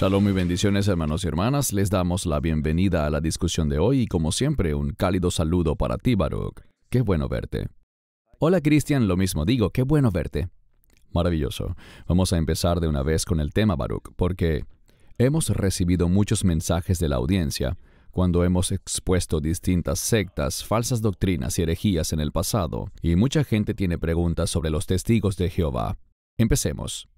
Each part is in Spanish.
Shalom y bendiciones hermanos y hermanas, les damos la bienvenida a la discusión de hoy y como siempre un cálido saludo para ti Baruch. Qué bueno verte. Hola Cristian, lo mismo digo, qué bueno verte. Maravilloso. Vamos a empezar de una vez con el tema Baruch, porque hemos recibido muchos mensajes de la audiencia cuando hemos expuesto distintas sectas, falsas doctrinas y herejías en el pasado, y mucha gente tiene preguntas sobre los testigos de Jehová. Empecemos.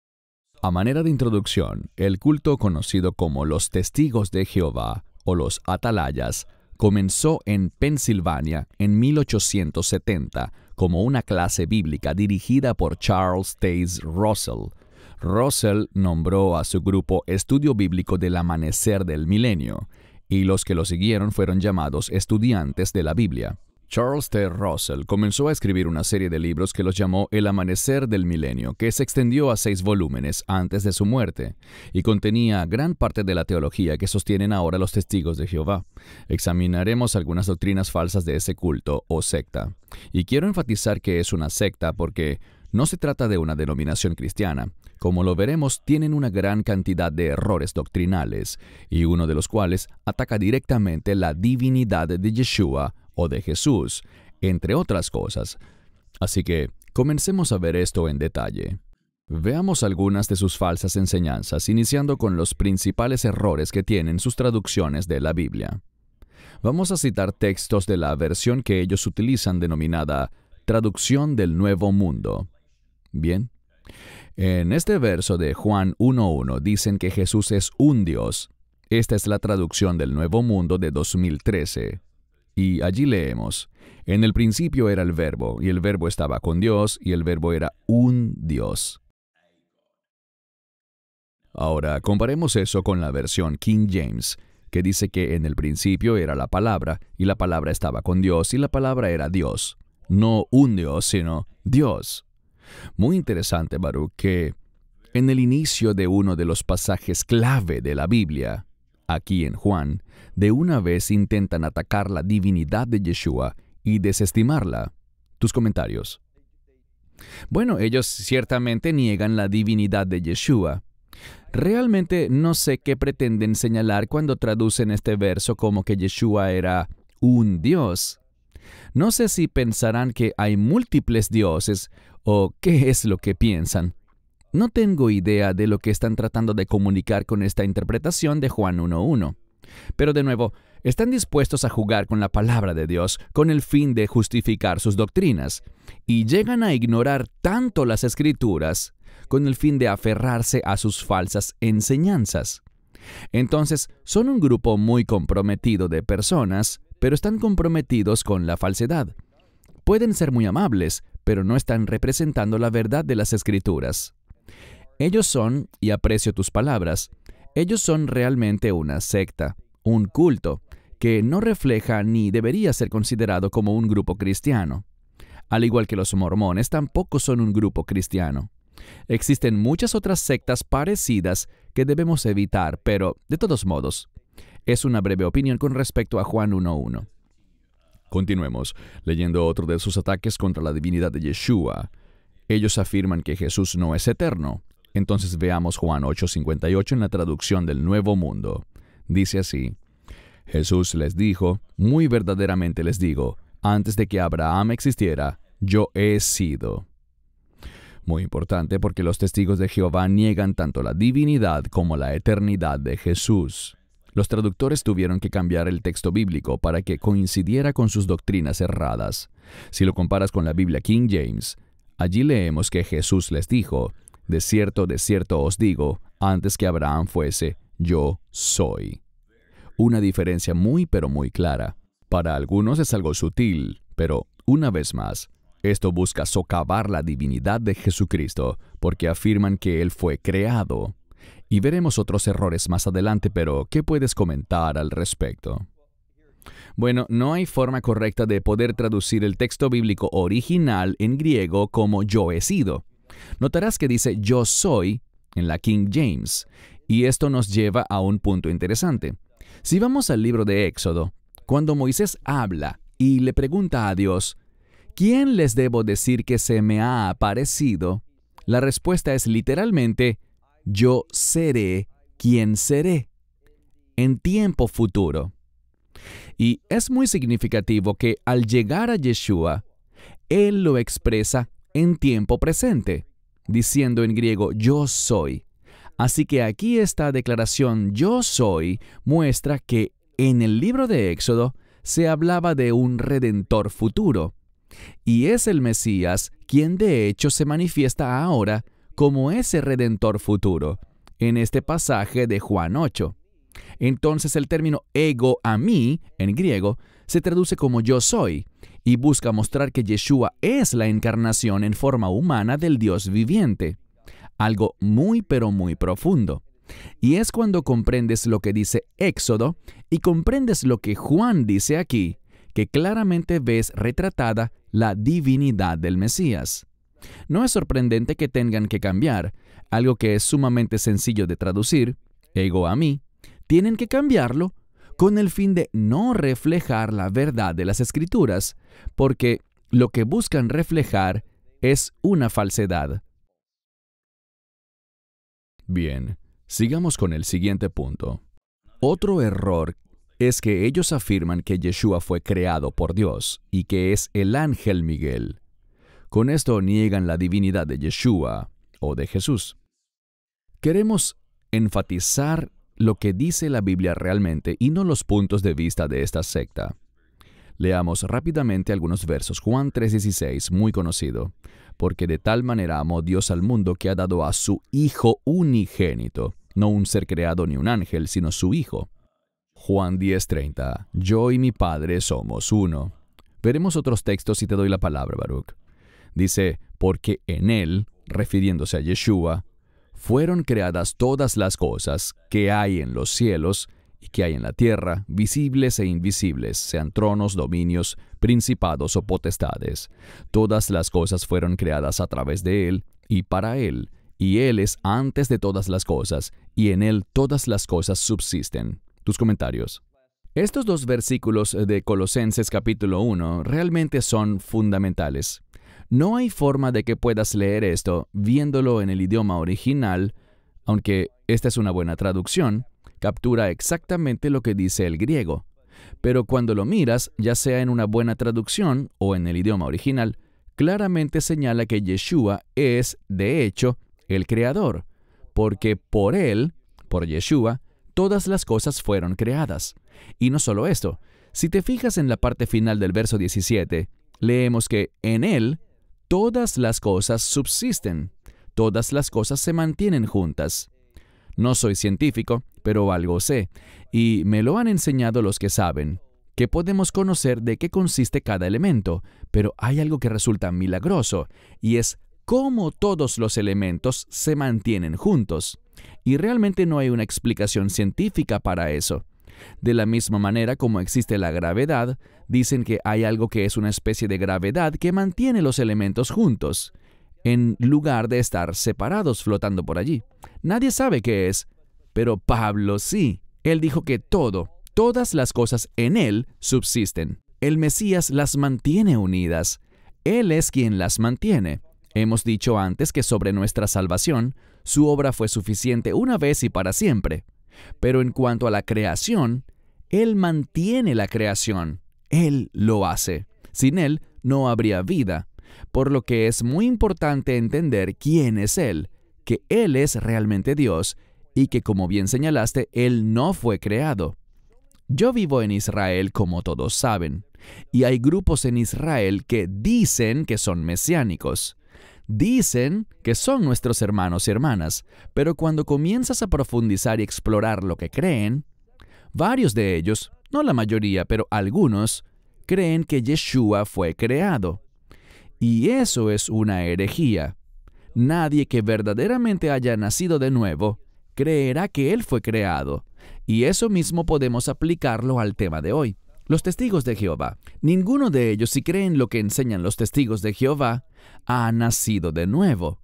A manera de introducción, el culto conocido como los testigos de Jehová o los atalayas comenzó en Pensilvania en 1870 como una clase bíblica dirigida por Charles Taze Russell. Russell nombró a su grupo Estudio Bíblico del Amanecer del Milenio, y los que lo siguieron fueron llamados estudiantes de la Biblia. Charles T. Russell comenzó a escribir una serie de libros que los llamó El Amanecer del Milenio, que se extendió a seis volúmenes antes de su muerte, y contenía gran parte de la teología que sostienen ahora los testigos de Jehová. Examinaremos algunas doctrinas falsas de ese culto o secta. Y quiero enfatizar que es una secta porque no se trata de una denominación cristiana. Como lo veremos, tienen una gran cantidad de errores doctrinales, y uno de los cuales ataca directamente la divinidad de Yeshua de Jesús, entre otras cosas. Así que comencemos a ver esto en detalle. Veamos algunas de sus falsas enseñanzas, iniciando con los principales errores que tienen sus traducciones de la Biblia. Vamos a citar textos de la versión que ellos utilizan denominada Traducción del Nuevo Mundo. Bien. En este verso de Juan 1.1 dicen que Jesús es un Dios. Esta es la traducción del Nuevo Mundo de 2013. Y allí leemos, en el principio era el verbo, y el verbo estaba con Dios, y el verbo era un Dios. Ahora, comparemos eso con la versión King James, que dice que en el principio era la palabra, y la palabra estaba con Dios, y la palabra era Dios. No un Dios, sino Dios. Muy interesante, Baruch, que en el inicio de uno de los pasajes clave de la Biblia, aquí en Juan, de una vez intentan atacar la divinidad de Yeshua y desestimarla. Tus comentarios. Bueno, ellos ciertamente niegan la divinidad de Yeshua. Realmente no sé qué pretenden señalar cuando traducen este verso como que Yeshua era un Dios. No sé si pensarán que hay múltiples dioses o qué es lo que piensan. No tengo idea de lo que están tratando de comunicar con esta interpretación de Juan 1.1. Pero de nuevo, están dispuestos a jugar con la palabra de Dios con el fin de justificar sus doctrinas, y llegan a ignorar tanto las escrituras con el fin de aferrarse a sus falsas enseñanzas. Entonces, son un grupo muy comprometido de personas, pero están comprometidos con la falsedad. Pueden ser muy amables, pero no están representando la verdad de las escrituras. Ellos son, y aprecio tus palabras, ellos son realmente una secta, un culto, que no refleja ni debería ser considerado como un grupo cristiano. Al igual que los mormones tampoco son un grupo cristiano. Existen muchas otras sectas parecidas que debemos evitar, pero de todos modos, es una breve opinión con respecto a Juan 1.1. Continuemos leyendo otro de sus ataques contra la divinidad de Yeshua. Ellos afirman que Jesús no es eterno, entonces veamos Juan 8:58 en la traducción del Nuevo Mundo. Dice así, Jesús les dijo, muy verdaderamente les digo, antes de que Abraham existiera, yo he sido. Muy importante porque los testigos de Jehová niegan tanto la divinidad como la eternidad de Jesús. Los traductores tuvieron que cambiar el texto bíblico para que coincidiera con sus doctrinas erradas. Si lo comparas con la Biblia King James, allí leemos que Jesús les dijo, de cierto, de cierto os digo, antes que Abraham fuese, yo soy. Una diferencia muy pero muy clara. Para algunos es algo sutil, pero una vez más, esto busca socavar la divinidad de Jesucristo, porque afirman que Él fue creado. Y veremos otros errores más adelante, pero ¿qué puedes comentar al respecto? Bueno, no hay forma correcta de poder traducir el texto bíblico original en griego como yo he sido. Notarás que dice yo soy en la King James, y esto nos lleva a un punto interesante. Si vamos al libro de Éxodo, cuando Moisés habla y le pregunta a Dios, ¿quién les debo decir que se me ha aparecido? La respuesta es literalmente, yo seré quien seré, en tiempo futuro. Y es muy significativo que al llegar a Yeshua, Él lo expresa en tiempo presente diciendo en griego yo soy. Así que aquí esta declaración yo soy muestra que en el libro de Éxodo se hablaba de un redentor futuro. Y es el Mesías quien de hecho se manifiesta ahora como ese redentor futuro, en este pasaje de Juan 8. Entonces el término ego a mí, en griego, se traduce como yo soy, y busca mostrar que Yeshua es la encarnación en forma humana del Dios viviente. Algo muy pero muy profundo. Y es cuando comprendes lo que dice Éxodo y comprendes lo que Juan dice aquí, que claramente ves retratada la divinidad del Mesías. No es sorprendente que tengan que cambiar, algo que es sumamente sencillo de traducir, ego a mí, tienen que cambiarlo con el fin de no reflejar la verdad de las escrituras, porque lo que buscan reflejar es una falsedad. Bien, sigamos con el siguiente punto. Otro error es que ellos afirman que Yeshua fue creado por Dios y que es el ángel Miguel. Con esto niegan la divinidad de Yeshua o de Jesús. Queremos enfatizar lo que dice la Biblia realmente y no los puntos de vista de esta secta. Leamos rápidamente algunos versos. Juan 3:16, muy conocido, porque de tal manera amó Dios al mundo que ha dado a su Hijo unigénito, no un ser creado ni un ángel, sino su Hijo. Juan 10:30, yo y mi Padre somos uno. Veremos otros textos si te doy la palabra, Baruch. Dice, porque en Él, refiriéndose a Yeshua, fueron creadas todas las cosas que hay en los cielos y que hay en la tierra, visibles e invisibles, sean tronos, dominios, principados o potestades. Todas las cosas fueron creadas a través de Él y para Él, y Él es antes de todas las cosas, y en Él todas las cosas subsisten. Tus comentarios. Estos dos versículos de Colosenses capítulo 1 realmente son fundamentales. No hay forma de que puedas leer esto viéndolo en el idioma original, aunque esta es una buena traducción, captura exactamente lo que dice el griego. Pero cuando lo miras, ya sea en una buena traducción o en el idioma original, claramente señala que Yeshua es, de hecho, el Creador, porque por Él, por Yeshua, todas las cosas fueron creadas. Y no solo esto, si te fijas en la parte final del verso 17, leemos que en Él todas las cosas subsisten, todas las cosas se mantienen juntas. No soy científico, pero algo sé, y me lo han enseñado los que saben, que podemos conocer de qué consiste cada elemento, pero hay algo que resulta milagroso, y es cómo todos los elementos se mantienen juntos. Y realmente no hay una explicación científica para eso. De la misma manera como existe la gravedad, dicen que hay algo que es una especie de gravedad que mantiene los elementos juntos, en lugar de estar separados flotando por allí. Nadie sabe qué es, pero Pablo sí. Él dijo que todo, todas las cosas en él subsisten. El Mesías las mantiene unidas. Él es quien las mantiene. Hemos dicho antes que sobre nuestra salvación, su obra fue suficiente una vez y para siempre. Pero en cuanto a la creación, Él mantiene la creación. Él lo hace. Sin Él no habría vida. Por lo que es muy importante entender quién es Él, que Él es realmente Dios y que como bien señalaste, Él no fue creado. Yo vivo en Israel como todos saben, y hay grupos en Israel que dicen que son mesiánicos. Dicen que son nuestros hermanos y hermanas, pero cuando comienzas a profundizar y explorar lo que creen, varios de ellos, no la mayoría, pero algunos, creen que Yeshua fue creado. Y eso es una herejía. Nadie que verdaderamente haya nacido de nuevo creerá que Él fue creado. Y eso mismo podemos aplicarlo al tema de hoy los testigos de Jehová. Ninguno de ellos, si creen lo que enseñan los testigos de Jehová, ha nacido de nuevo.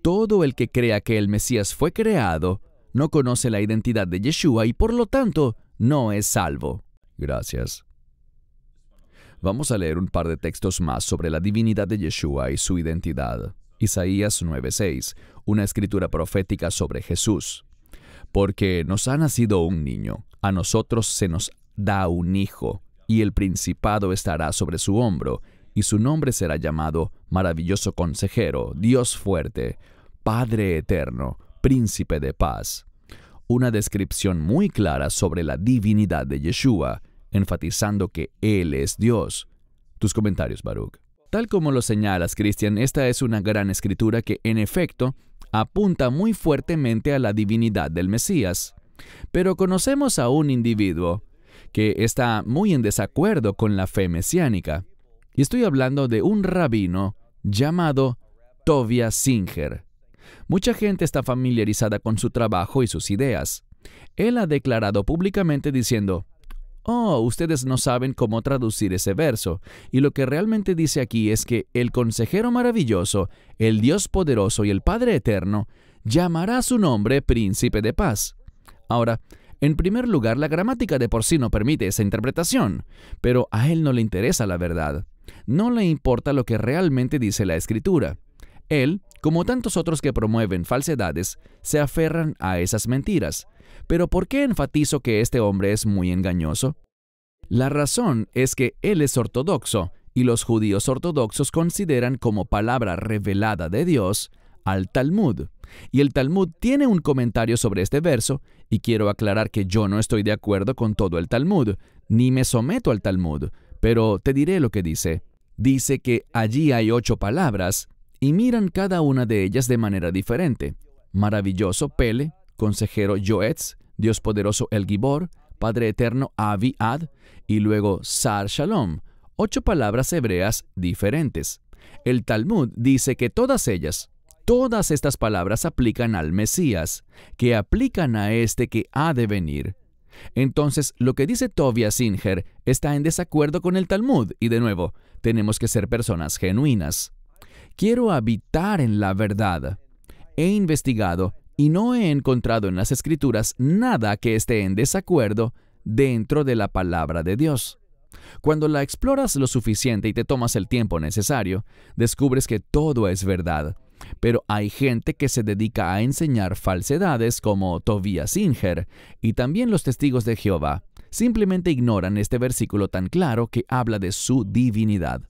Todo el que crea que el Mesías fue creado, no conoce la identidad de Yeshua y por lo tanto no es salvo. Gracias. Vamos a leer un par de textos más sobre la divinidad de Yeshua y su identidad. Isaías 9:6, una escritura profética sobre Jesús. Porque nos ha nacido un niño, a nosotros se nos da un hijo, y el principado estará sobre su hombro, y su nombre será llamado Maravilloso Consejero, Dios fuerte, Padre Eterno, Príncipe de Paz. Una descripción muy clara sobre la divinidad de Yeshua, enfatizando que Él es Dios. Tus comentarios, Baruch. Tal como lo señalas, Cristian, esta es una gran escritura que, en efecto, apunta muy fuertemente a la divinidad del Mesías. Pero conocemos a un individuo que está muy en desacuerdo con la fe mesiánica. Y estoy hablando de un rabino llamado Tobias Singer. Mucha gente está familiarizada con su trabajo y sus ideas. Él ha declarado públicamente diciendo, Oh, ustedes no saben cómo traducir ese verso. Y lo que realmente dice aquí es que el consejero maravilloso, el Dios poderoso y el Padre eterno, llamará su nombre príncipe de paz. Ahora, en primer lugar, la gramática de por sí no permite esa interpretación, pero a él no le interesa la verdad. No le importa lo que realmente dice la escritura. Él, como tantos otros que promueven falsedades, se aferran a esas mentiras. Pero ¿por qué enfatizo que este hombre es muy engañoso? La razón es que él es ortodoxo, y los judíos ortodoxos consideran como palabra revelada de Dios al Talmud. Y el Talmud tiene un comentario sobre este verso y quiero aclarar que yo no estoy de acuerdo con todo el Talmud, ni me someto al Talmud, pero te diré lo que dice. Dice que allí hay ocho palabras y miran cada una de ellas de manera diferente. Maravilloso Pele, consejero Yoetz, Dios poderoso El Gibor, Padre eterno Avi Ad y luego Sar Shalom, ocho palabras hebreas diferentes. El Talmud dice que todas ellas, Todas estas palabras aplican al Mesías, que aplican a este que ha de venir. Entonces, lo que dice Tobias Singer está en desacuerdo con el Talmud, y de nuevo, tenemos que ser personas genuinas. Quiero habitar en la verdad. He investigado y no he encontrado en las escrituras nada que esté en desacuerdo dentro de la palabra de Dios. Cuando la exploras lo suficiente y te tomas el tiempo necesario, descubres que todo es verdad pero hay gente que se dedica a enseñar falsedades como Tobias Singer y también los testigos de Jehová. Simplemente ignoran este versículo tan claro que habla de su divinidad.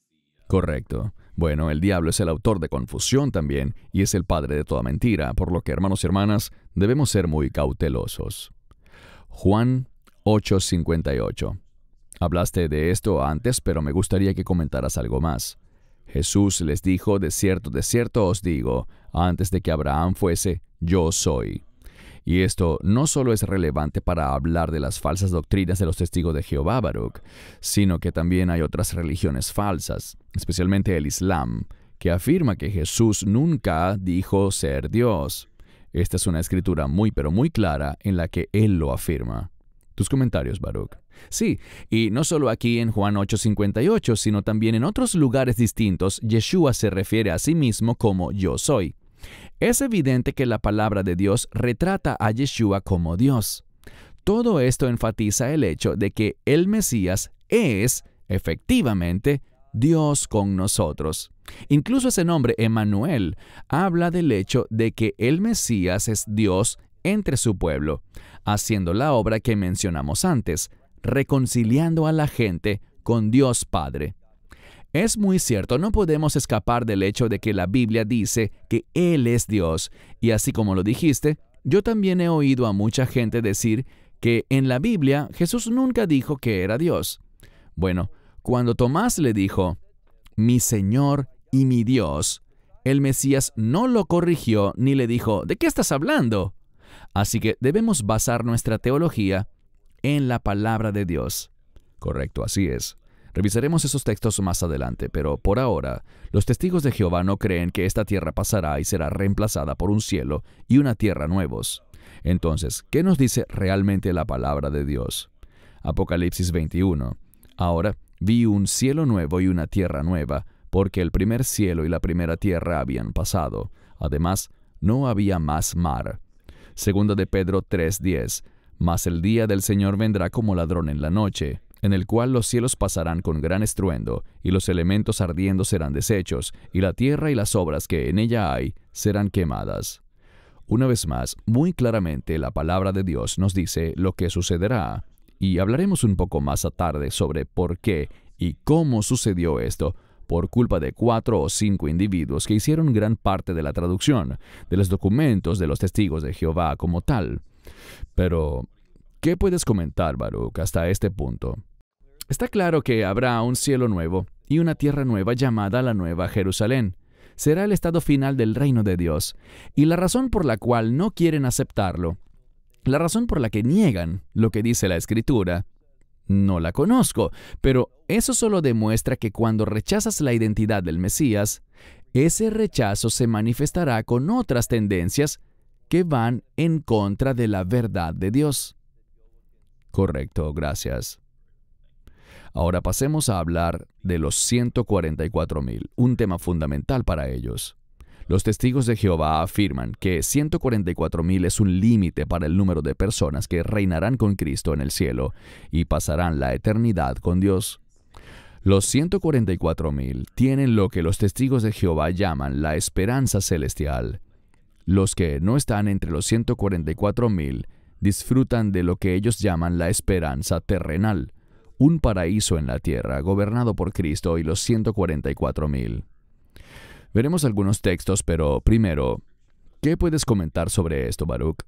Correcto. Bueno, el diablo es el autor de confusión también y es el padre de toda mentira, por lo que hermanos y hermanas debemos ser muy cautelosos. Juan 8:58. Hablaste de esto antes, pero me gustaría que comentaras algo más. Jesús les dijo, de cierto, de cierto os digo, antes de que Abraham fuese, yo soy. Y esto no solo es relevante para hablar de las falsas doctrinas de los testigos de Jehová Baruch, sino que también hay otras religiones falsas, especialmente el Islam, que afirma que Jesús nunca dijo ser Dios. Esta es una escritura muy pero muy clara en la que él lo afirma. Tus comentarios, Baruch. Sí, y no solo aquí en Juan 8:58, sino también en otros lugares distintos, Yeshua se refiere a sí mismo como yo soy. Es evidente que la palabra de Dios retrata a Yeshua como Dios. Todo esto enfatiza el hecho de que el Mesías es, efectivamente, Dios con nosotros. Incluso ese nombre, Emmanuel, habla del hecho de que el Mesías es Dios entre su pueblo, haciendo la obra que mencionamos antes, reconciliando a la gente con Dios Padre. Es muy cierto, no podemos escapar del hecho de que la Biblia dice que Él es Dios, y así como lo dijiste, yo también he oído a mucha gente decir que en la Biblia Jesús nunca dijo que era Dios. Bueno, cuando Tomás le dijo, mi Señor y mi Dios, el Mesías no lo corrigió ni le dijo, ¿de qué estás hablando? Así que debemos basar nuestra teología en la palabra de Dios. Correcto, así es. Revisaremos esos textos más adelante, pero por ahora, los testigos de Jehová no creen que esta tierra pasará y será reemplazada por un cielo y una tierra nuevos. Entonces, ¿qué nos dice realmente la palabra de Dios? Apocalipsis 21. Ahora vi un cielo nuevo y una tierra nueva, porque el primer cielo y la primera tierra habían pasado. Además, no había más mar. Segunda de Pedro 3:10. Mas el día del Señor vendrá como ladrón en la noche, en el cual los cielos pasarán con gran estruendo, y los elementos ardiendo serán deshechos, y la tierra y las obras que en ella hay serán quemadas. Una vez más, muy claramente la palabra de Dios nos dice lo que sucederá, y hablaremos un poco más a tarde sobre por qué y cómo sucedió esto, por culpa de cuatro o cinco individuos que hicieron gran parte de la traducción de los documentos de los testigos de Jehová como tal. Pero, ¿qué puedes comentar, Baruch, hasta este punto? Está claro que habrá un cielo nuevo y una tierra nueva llamada la Nueva Jerusalén. Será el estado final del reino de Dios, y la razón por la cual no quieren aceptarlo, la razón por la que niegan lo que dice la Escritura, no la conozco, pero eso solo demuestra que cuando rechazas la identidad del Mesías, ese rechazo se manifestará con otras tendencias que van en contra de la verdad de Dios. Correcto, gracias. Ahora pasemos a hablar de los 144.000, un tema fundamental para ellos. Los testigos de Jehová afirman que 144.000 es un límite para el número de personas que reinarán con Cristo en el cielo y pasarán la eternidad con Dios. Los 144.000 tienen lo que los testigos de Jehová llaman la esperanza celestial. Los que no están entre los 144.000 disfrutan de lo que ellos llaman la esperanza terrenal, un paraíso en la tierra gobernado por Cristo y los 144.000. Veremos algunos textos, pero primero, ¿qué puedes comentar sobre esto, Baruch?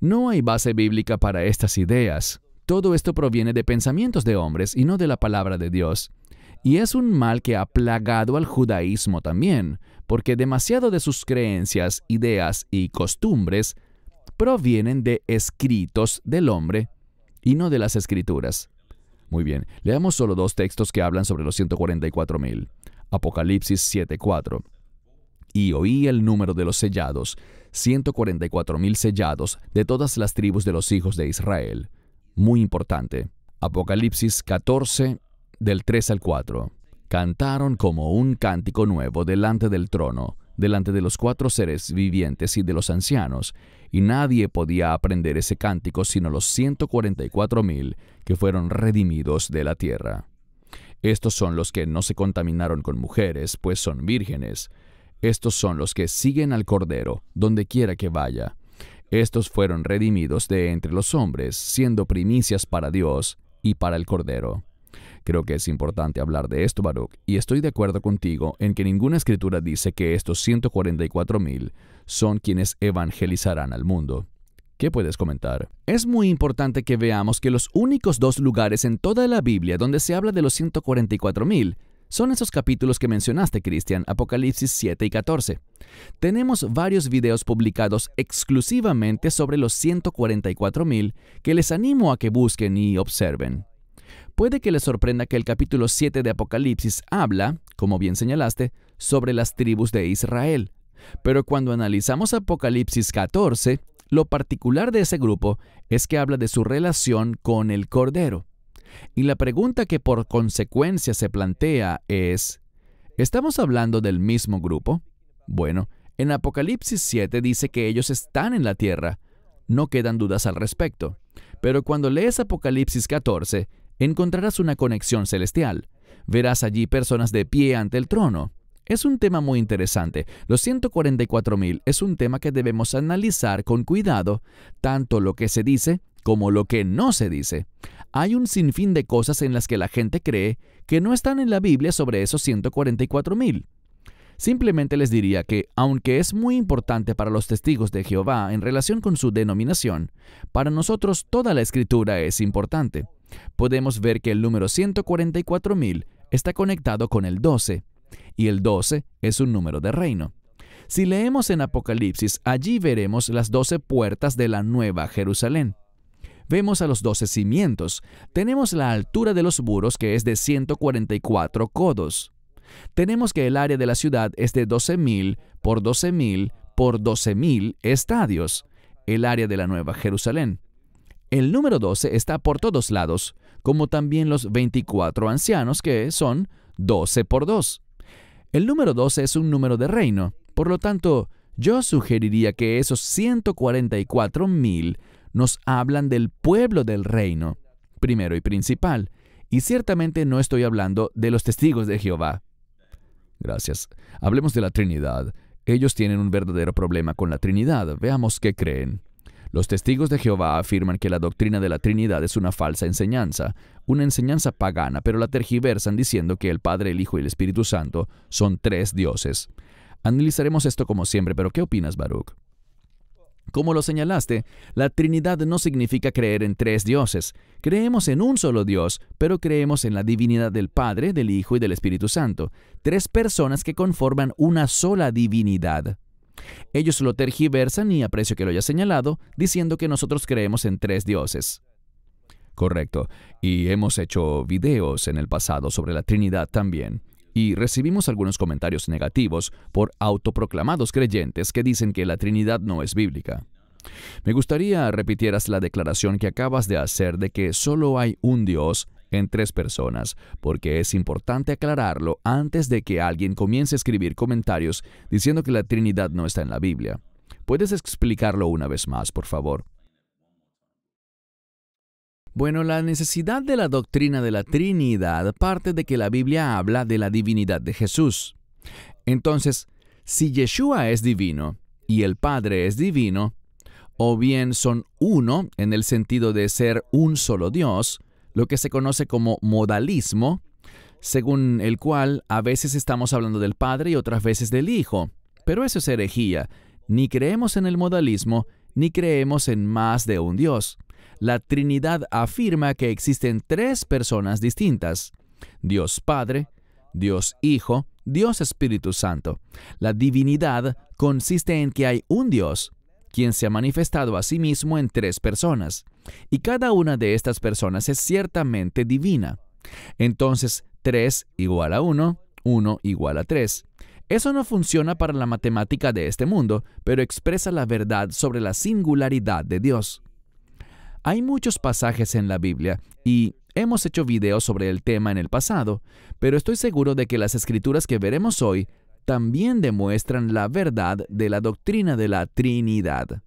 No hay base bíblica para estas ideas. Todo esto proviene de pensamientos de hombres y no de la palabra de Dios. Y es un mal que ha plagado al judaísmo también, porque demasiado de sus creencias, ideas y costumbres provienen de escritos del hombre y no de las escrituras. Muy bien, leamos solo dos textos que hablan sobre los 144.000. Apocalipsis 7:4. Y oí el número de los sellados, 144.000 sellados de todas las tribus de los hijos de Israel. Muy importante. Apocalipsis 14, del 3 al 4. Cantaron como un cántico nuevo delante del trono, delante de los cuatro seres vivientes y de los ancianos, y nadie podía aprender ese cántico sino los 144.000 que fueron redimidos de la tierra. Estos son los que no se contaminaron con mujeres, pues son vírgenes. Estos son los que siguen al Cordero, donde quiera que vaya. Estos fueron redimidos de entre los hombres, siendo primicias para Dios y para el Cordero. Creo que es importante hablar de esto, Baruch, y estoy de acuerdo contigo en que ninguna escritura dice que estos 144.000 son quienes evangelizarán al mundo. ¿Qué puedes comentar? Es muy importante que veamos que los únicos dos lugares en toda la Biblia donde se habla de los 144.000 son esos capítulos que mencionaste, Cristian, Apocalipsis 7 y 14. Tenemos varios videos publicados exclusivamente sobre los 144.000 que les animo a que busquen y observen. Puede que le sorprenda que el capítulo 7 de Apocalipsis habla, como bien señalaste, sobre las tribus de Israel. Pero cuando analizamos Apocalipsis 14, lo particular de ese grupo es que habla de su relación con el Cordero. Y la pregunta que por consecuencia se plantea es, ¿estamos hablando del mismo grupo? Bueno, en Apocalipsis 7 dice que ellos están en la tierra. No quedan dudas al respecto. Pero cuando lees Apocalipsis 14, encontrarás una conexión celestial. Verás allí personas de pie ante el trono. Es un tema muy interesante. Los 144.000 es un tema que debemos analizar con cuidado, tanto lo que se dice como lo que no se dice. Hay un sinfín de cosas en las que la gente cree que no están en la Biblia sobre esos 144.000. Simplemente les diría que, aunque es muy importante para los testigos de Jehová en relación con su denominación, para nosotros toda la escritura es importante podemos ver que el número 144.000 está conectado con el 12, y el 12 es un número de reino. Si leemos en Apocalipsis, allí veremos las 12 puertas de la Nueva Jerusalén. Vemos a los 12 cimientos. Tenemos la altura de los buros que es de 144 codos. Tenemos que el área de la ciudad es de 12.000 por 12.000 por 12.000 estadios, el área de la Nueva Jerusalén. El número 12 está por todos lados, como también los 24 ancianos, que son 12 por 2. El número 12 es un número de reino, por lo tanto, yo sugeriría que esos 144.000 nos hablan del pueblo del reino, primero y principal, y ciertamente no estoy hablando de los testigos de Jehová. Gracias. Hablemos de la Trinidad. Ellos tienen un verdadero problema con la Trinidad. Veamos qué creen. Los testigos de Jehová afirman que la doctrina de la Trinidad es una falsa enseñanza, una enseñanza pagana, pero la tergiversan diciendo que el Padre, el Hijo y el Espíritu Santo son tres dioses. Analizaremos esto como siempre, pero ¿qué opinas, Baruch? Como lo señalaste, la Trinidad no significa creer en tres dioses. Creemos en un solo Dios, pero creemos en la divinidad del Padre, del Hijo y del Espíritu Santo, tres personas que conforman una sola divinidad. Ellos lo tergiversan y aprecio que lo haya señalado, diciendo que nosotros creemos en tres dioses. Correcto, y hemos hecho videos en el pasado sobre la Trinidad también, y recibimos algunos comentarios negativos por autoproclamados creyentes que dicen que la Trinidad no es bíblica. Me gustaría repitieras la declaración que acabas de hacer de que solo hay un Dios en tres personas, porque es importante aclararlo antes de que alguien comience a escribir comentarios diciendo que la Trinidad no está en la Biblia. ¿Puedes explicarlo una vez más, por favor? Bueno, la necesidad de la doctrina de la Trinidad parte de que la Biblia habla de la divinidad de Jesús. Entonces, si Yeshua es divino y el Padre es divino, o bien son uno en el sentido de ser un solo Dios, lo que se conoce como modalismo, según el cual a veces estamos hablando del Padre y otras veces del Hijo. Pero eso es herejía. Ni creemos en el modalismo, ni creemos en más de un Dios. La Trinidad afirma que existen tres personas distintas. Dios Padre, Dios Hijo, Dios Espíritu Santo. La divinidad consiste en que hay un Dios, quien se ha manifestado a sí mismo en tres personas, y cada una de estas personas es ciertamente divina. Entonces, 3 igual a 1, 1 igual a 3. Eso no funciona para la matemática de este mundo, pero expresa la verdad sobre la singularidad de Dios. Hay muchos pasajes en la Biblia y hemos hecho videos sobre el tema en el pasado, pero estoy seguro de que las escrituras que veremos hoy también demuestran la verdad de la doctrina de la Trinidad.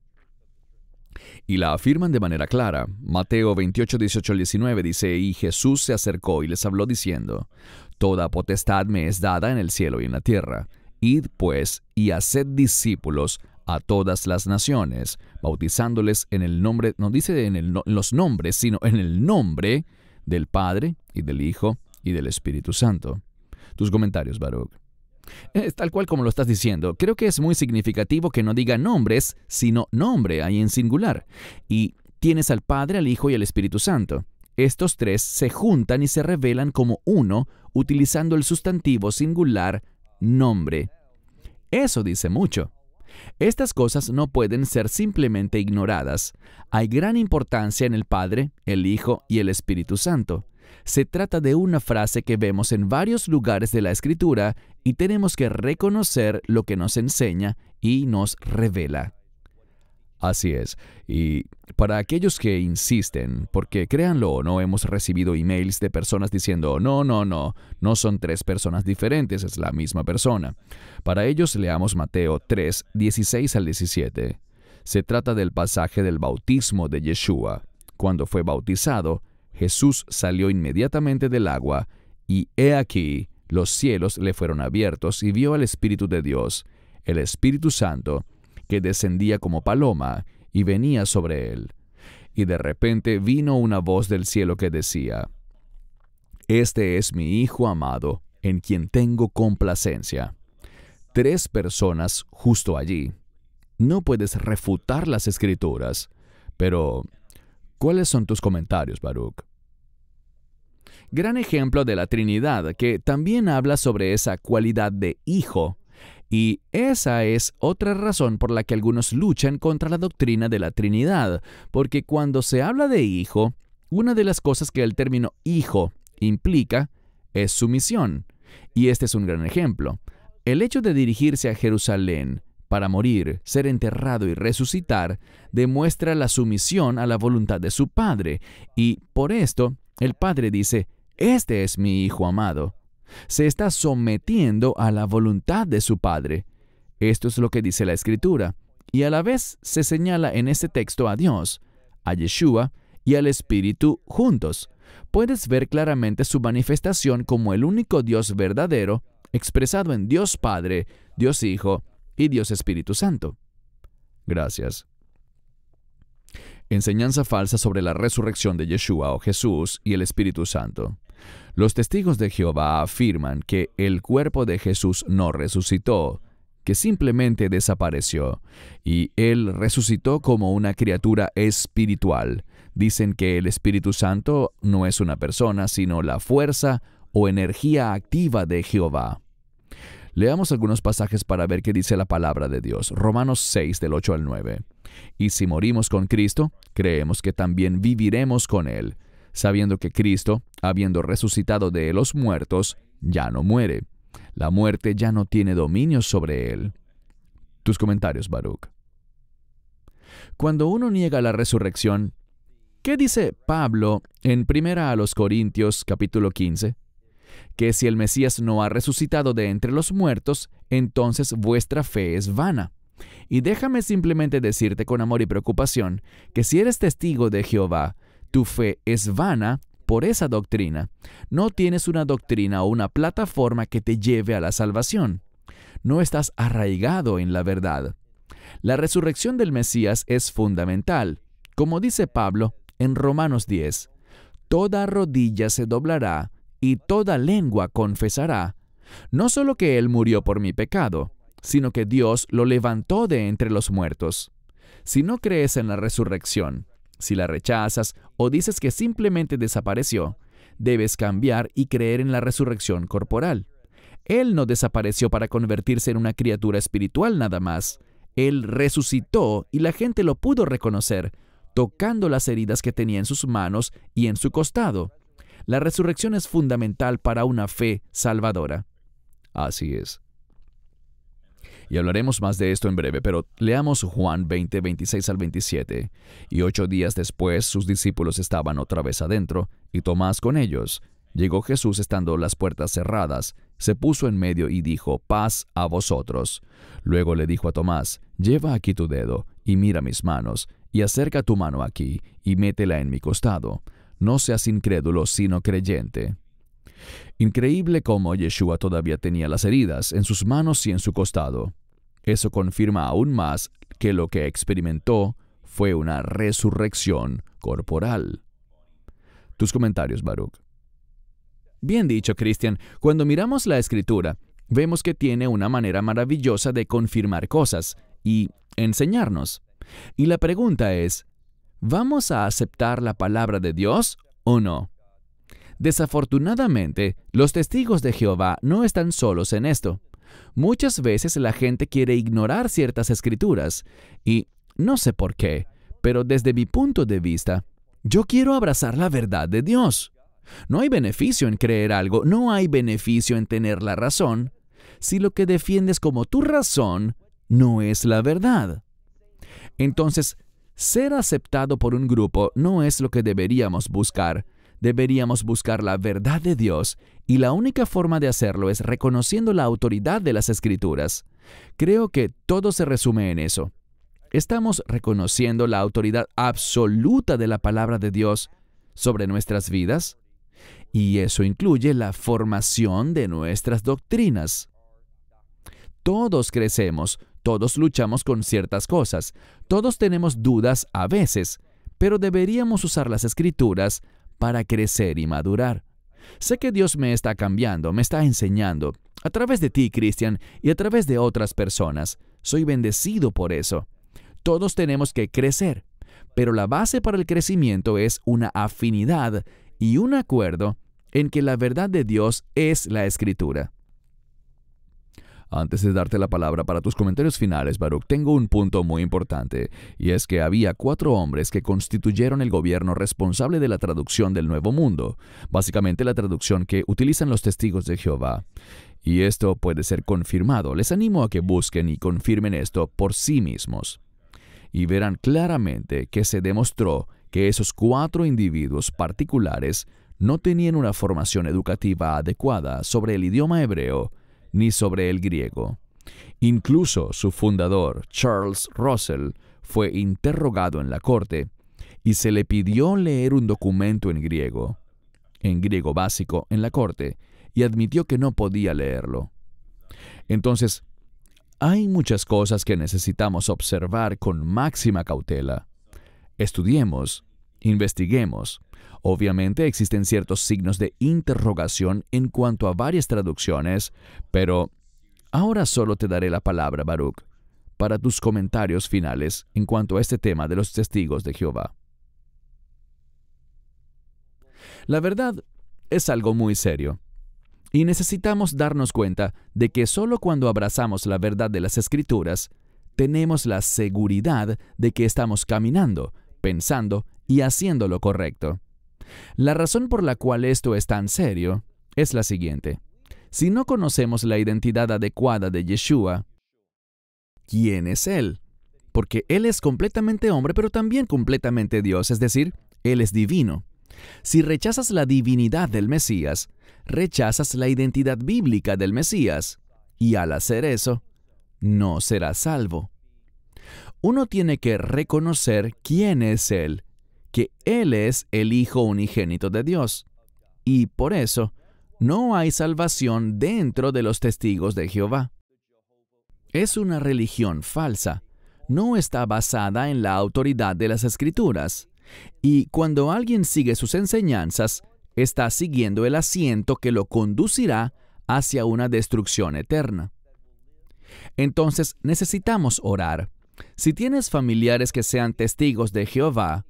Y la afirman de manera clara. Mateo 28, 18 19 dice, Y Jesús se acercó y les habló diciendo, Toda potestad me es dada en el cielo y en la tierra. Id pues y haced discípulos a todas las naciones, bautizándoles en el nombre, no dice en, en los nombres, sino en el nombre del Padre y del Hijo y del Espíritu Santo. Tus comentarios, Baruch. Es tal cual como lo estás diciendo. Creo que es muy significativo que no diga nombres, sino nombre ahí en singular. Y tienes al Padre, al Hijo y al Espíritu Santo. Estos tres se juntan y se revelan como uno utilizando el sustantivo singular nombre. Eso dice mucho. Estas cosas no pueden ser simplemente ignoradas. Hay gran importancia en el Padre, el Hijo y el Espíritu Santo. Se trata de una frase que vemos en varios lugares de la escritura y tenemos que reconocer lo que nos enseña y nos revela. Así es. Y para aquellos que insisten, porque créanlo o no, hemos recibido emails de personas diciendo, no, no, no, no son tres personas diferentes, es la misma persona. Para ellos leamos Mateo 3, 16 al 17. Se trata del pasaje del bautismo de Yeshua. Cuando fue bautizado, Jesús salió inmediatamente del agua, y he aquí, los cielos le fueron abiertos y vio al Espíritu de Dios, el Espíritu Santo, que descendía como paloma y venía sobre él. Y de repente vino una voz del cielo que decía, Este es mi Hijo amado, en quien tengo complacencia. Tres personas justo allí. No puedes refutar las escrituras, pero ¿cuáles son tus comentarios, Baruch? gran ejemplo de la Trinidad que también habla sobre esa cualidad de hijo. Y esa es otra razón por la que algunos luchan contra la doctrina de la Trinidad, porque cuando se habla de hijo, una de las cosas que el término hijo implica es sumisión. Y este es un gran ejemplo. El hecho de dirigirse a Jerusalén para morir, ser enterrado y resucitar demuestra la sumisión a la voluntad de su padre. Y por esto, el padre dice, este es mi Hijo amado. Se está sometiendo a la voluntad de su Padre. Esto es lo que dice la Escritura. Y a la vez se señala en este texto a Dios, a Yeshua y al Espíritu juntos. Puedes ver claramente su manifestación como el único Dios verdadero, expresado en Dios Padre, Dios Hijo y Dios Espíritu Santo. Gracias. Enseñanza falsa sobre la resurrección de Yeshua o oh Jesús y el Espíritu Santo. Los testigos de Jehová afirman que el cuerpo de Jesús no resucitó, que simplemente desapareció, y él resucitó como una criatura espiritual. Dicen que el Espíritu Santo no es una persona, sino la fuerza o energía activa de Jehová. Leamos algunos pasajes para ver qué dice la palabra de Dios. Romanos 6 del 8 al 9. Y si morimos con Cristo, creemos que también viviremos con Él, sabiendo que Cristo, habiendo resucitado de los muertos, ya no muere. La muerte ya no tiene dominio sobre él. Tus comentarios, Baruch. Cuando uno niega la resurrección, ¿qué dice Pablo en 1 a los Corintios capítulo 15? Que si el Mesías no ha resucitado de entre los muertos, entonces vuestra fe es vana. Y déjame simplemente decirte con amor y preocupación que si eres testigo de Jehová, tu fe es vana por esa doctrina. No tienes una doctrina o una plataforma que te lleve a la salvación. No estás arraigado en la verdad. La resurrección del Mesías es fundamental. Como dice Pablo en Romanos 10, toda rodilla se doblará y toda lengua confesará, no solo que Él murió por mi pecado, sino que Dios lo levantó de entre los muertos. Si no crees en la resurrección, si la rechazas o dices que simplemente desapareció, debes cambiar y creer en la resurrección corporal. Él no desapareció para convertirse en una criatura espiritual nada más. Él resucitó y la gente lo pudo reconocer, tocando las heridas que tenía en sus manos y en su costado. La resurrección es fundamental para una fe salvadora. Así es. Y hablaremos más de esto en breve, pero leamos Juan 20, 26 al 27. Y ocho días después sus discípulos estaban otra vez adentro, y Tomás con ellos. Llegó Jesús estando las puertas cerradas, se puso en medio y dijo, paz a vosotros. Luego le dijo a Tomás, lleva aquí tu dedo, y mira mis manos, y acerca tu mano aquí, y métela en mi costado. No seas incrédulo, sino creyente. Increíble cómo Yeshua todavía tenía las heridas en sus manos y en su costado. Eso confirma aún más que lo que experimentó fue una resurrección corporal. Tus comentarios, Baruch. Bien dicho, Cristian. Cuando miramos la escritura, vemos que tiene una manera maravillosa de confirmar cosas y enseñarnos. Y la pregunta es, ¿vamos a aceptar la palabra de Dios o no? Desafortunadamente, los testigos de Jehová no están solos en esto. Muchas veces la gente quiere ignorar ciertas escrituras y, no sé por qué, pero desde mi punto de vista, yo quiero abrazar la verdad de Dios. No hay beneficio en creer algo, no hay beneficio en tener la razón, si lo que defiendes como tu razón no es la verdad. Entonces, ser aceptado por un grupo no es lo que deberíamos buscar, deberíamos buscar la verdad de Dios y la única forma de hacerlo es reconociendo la autoridad de las escrituras. Creo que todo se resume en eso. Estamos reconociendo la autoridad absoluta de la palabra de Dios sobre nuestras vidas y eso incluye la formación de nuestras doctrinas. Todos crecemos, todos luchamos con ciertas cosas, todos tenemos dudas a veces, pero deberíamos usar las escrituras para crecer y madurar. Sé que Dios me está cambiando, me está enseñando, a través de ti, Cristian, y a través de otras personas. Soy bendecido por eso. Todos tenemos que crecer, pero la base para el crecimiento es una afinidad y un acuerdo en que la verdad de Dios es la escritura. Antes de darte la palabra para tus comentarios finales, Baruch, tengo un punto muy importante, y es que había cuatro hombres que constituyeron el gobierno responsable de la traducción del Nuevo Mundo, básicamente la traducción que utilizan los testigos de Jehová. Y esto puede ser confirmado. Les animo a que busquen y confirmen esto por sí mismos. Y verán claramente que se demostró que esos cuatro individuos particulares no tenían una formación educativa adecuada sobre el idioma hebreo ni sobre el griego. Incluso su fundador, Charles Russell, fue interrogado en la corte y se le pidió leer un documento en griego, en griego básico, en la corte, y admitió que no podía leerlo. Entonces, hay muchas cosas que necesitamos observar con máxima cautela. Estudiemos, investiguemos, Obviamente existen ciertos signos de interrogación en cuanto a varias traducciones, pero ahora solo te daré la palabra, Baruch, para tus comentarios finales en cuanto a este tema de los testigos de Jehová. La verdad es algo muy serio. Y necesitamos darnos cuenta de que solo cuando abrazamos la verdad de las escrituras, tenemos la seguridad de que estamos caminando, pensando y haciendo lo correcto. La razón por la cual esto es tan serio es la siguiente. Si no conocemos la identidad adecuada de Yeshua, ¿quién es Él? Porque Él es completamente hombre, pero también completamente Dios, es decir, Él es divino. Si rechazas la divinidad del Mesías, rechazas la identidad bíblica del Mesías, y al hacer eso, no serás salvo. Uno tiene que reconocer quién es Él que Él es el Hijo unigénito de Dios. Y por eso, no hay salvación dentro de los testigos de Jehová. Es una religión falsa. No está basada en la autoridad de las escrituras. Y cuando alguien sigue sus enseñanzas, está siguiendo el asiento que lo conducirá hacia una destrucción eterna. Entonces necesitamos orar. Si tienes familiares que sean testigos de Jehová,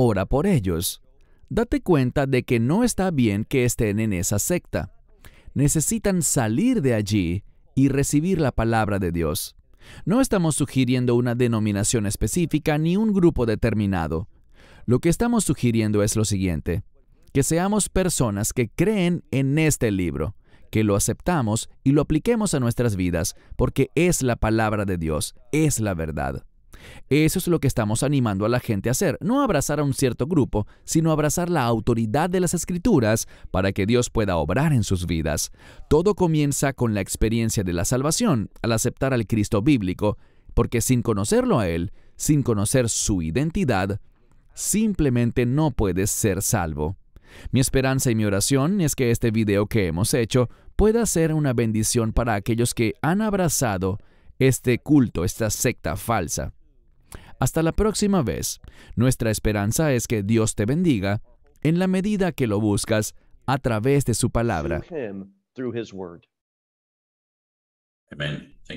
ora por ellos. Date cuenta de que no está bien que estén en esa secta. Necesitan salir de allí y recibir la palabra de Dios. No estamos sugiriendo una denominación específica ni un grupo determinado. Lo que estamos sugiriendo es lo siguiente, que seamos personas que creen en este libro, que lo aceptamos y lo apliquemos a nuestras vidas, porque es la palabra de Dios, es la verdad. Eso es lo que estamos animando a la gente a hacer, no abrazar a un cierto grupo, sino abrazar la autoridad de las escrituras para que Dios pueda obrar en sus vidas. Todo comienza con la experiencia de la salvación, al aceptar al Cristo bíblico, porque sin conocerlo a Él, sin conocer su identidad, simplemente no puedes ser salvo. Mi esperanza y mi oración es que este video que hemos hecho pueda ser una bendición para aquellos que han abrazado este culto, esta secta falsa. Hasta la próxima vez. Nuestra esperanza es que Dios te bendiga en la medida que lo buscas a través de su palabra.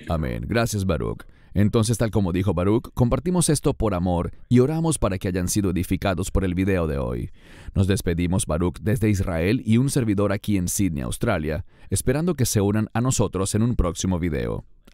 Amén. Gracias, Baruch. Entonces, tal como dijo Baruch, compartimos esto por amor y oramos para que hayan sido edificados por el video de hoy. Nos despedimos, Baruch, desde Israel y un servidor aquí en Sydney, Australia, esperando que se unan a nosotros en un próximo video.